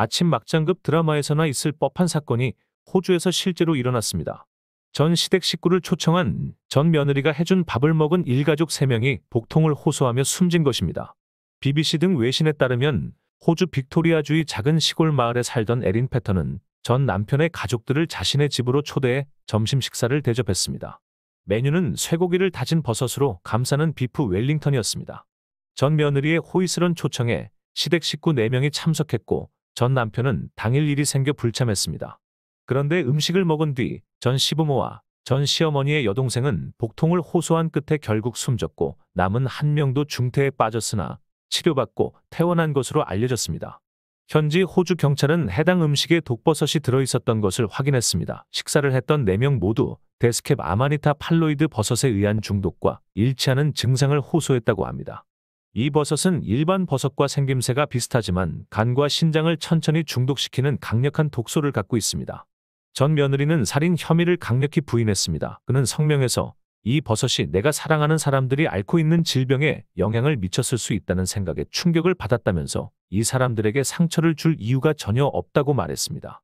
아침 막장급 드라마에서나 있을 법한 사건이 호주에서 실제로 일어났습니다. 전 시댁 식구를 초청한 전 며느리가 해준 밥을 먹은 일가족 3명이 복통을 호소하며 숨진 것입니다. BBC 등 외신에 따르면 호주 빅토리아주의 작은 시골 마을에 살던 에린 패턴은 전 남편의 가족들을 자신의 집으로 초대해 점심 식사를 대접했습니다. 메뉴는 쇠고기를 다진 버섯으로 감싸는 비프 웰링턴이었습니다. 전 며느리의 호의스런 초청에 시댁 식구 4명이 참석했고 전 남편은 당일 일이 생겨 불참했습니다. 그런데 음식을 먹은 뒤 전 시부모와 전 시어머니의 여동생은 복통을 호소한 끝에 결국 숨졌고 남은 한 명도 중태에 빠졌으나 치료받고 퇴원한 것으로 알려졌습니다. 현지 호주 경찰은 해당 음식에 독버섯이 들어있었던 것을 확인했습니다. 식사를 했던 4명 모두 데스캡 아마니타 팔로이드 버섯에 의한 중독과 일치하는 증상을 호소했다고 합니다. 이 버섯은 일반 버섯과 생김새가 비슷하지만 간과 신장을 천천히 중독시키는 강력한 독소를 갖고 있습니다. 전 며느리는 살인 혐의를 강력히 부인했습니다. 그는 성명에서 이 버섯이 내가 사랑하는 사람들이 앓고 있는 질병에 영향을 미쳤을 수 있다는 생각에 충격을 받았다면서 이 사람들에게 상처를 줄 이유가 전혀 없다고 말했습니다.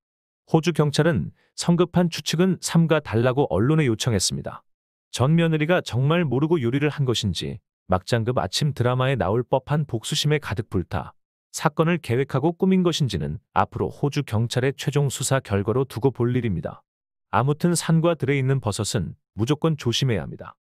호주 경찰은 성급한 추측은 삼가 달라고 언론에 요청했습니다. 전 며느리가 정말 모르고 요리를 한 것인지 막장급 아침 드라마에 나올 법한 복수심에 가득 불타 사건을 계획하고 꾸민 것인지는 앞으로 호주 경찰의 최종 수사 결과로 두고 볼 일입니다. 아무튼 산과 들에 있는 버섯은 무조건 조심해야 합니다.